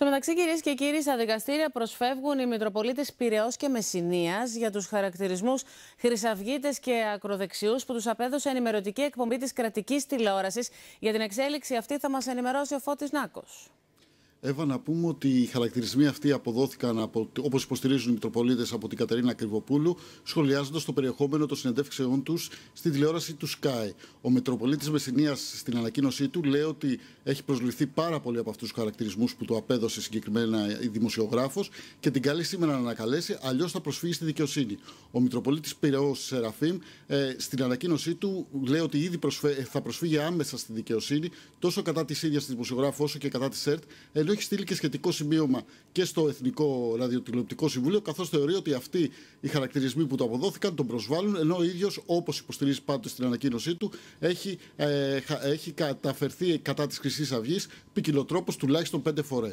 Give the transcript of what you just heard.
Στο μεταξύ, κυρίες και κύριοι, στα δικαστήρια προσφεύγουν οι Μητροπολίτες Πυραιός και Μεσυνία για τους χαρακτηρισμούς χρυσαυγίτες και ακροδεξιούς που τους απέδωσε ενημερωτική εκπομπή της κρατικής τηλεόρασης. Για την εξέλιξη αυτή θα μας ενημερώσει ο Φώτης Νάκος. Εύα, να πούμε ότι οι χαρακτηρισμοί αυτοί αποδόθηκαν, από, όπως υποστηρίζουν οι Μητροπολίτες, από την Κατερίνα Κρυβοπούλου, σχολιάζοντας το περιεχόμενο των συνεντεύξεών τους στη τηλεόραση του Sky. Ο Μητροπολίτης Μεσσηνίας στην ανακοίνωσή του λέει ότι έχει προσληφθεί πάρα πολύ από αυτούς τους χαρακτηρισμούς που του απέδωσε συγκεκριμένα η δημοσιογράφος και την καλεί σήμερα να ανακαλέσει, αλλιώς θα προσφύγει στη δικαιοσύνη. Ο Μητροπολίτης Πυραιός Σεραφείμ ε, στην ανακοίνωσή του λέει ότι ήδη θα προσφύγει άμεσα στη δικαιοσύνη τόσο κατά της ίδιας της δημοσιογράφου όσο και κατά της ΕΡΤ, έχει στείλει και σχετικό σημείωμα και στο Εθνικό Ραδιοτηλεοπτικό Συμβούλιο, καθώς θεωρεί ότι αυτοί οι χαρακτηρισμοί που του αποδόθηκαν τον προσβάλλουν, ενώ ο ίδιος, όπως υποστηρίζει πάντοτε στην ανακοίνωσή του, έχει, ε, έχει καταφερθεί κατά της Χρυσής Αυγής ποικιλοτρόπως τουλάχιστον πέντε φορές.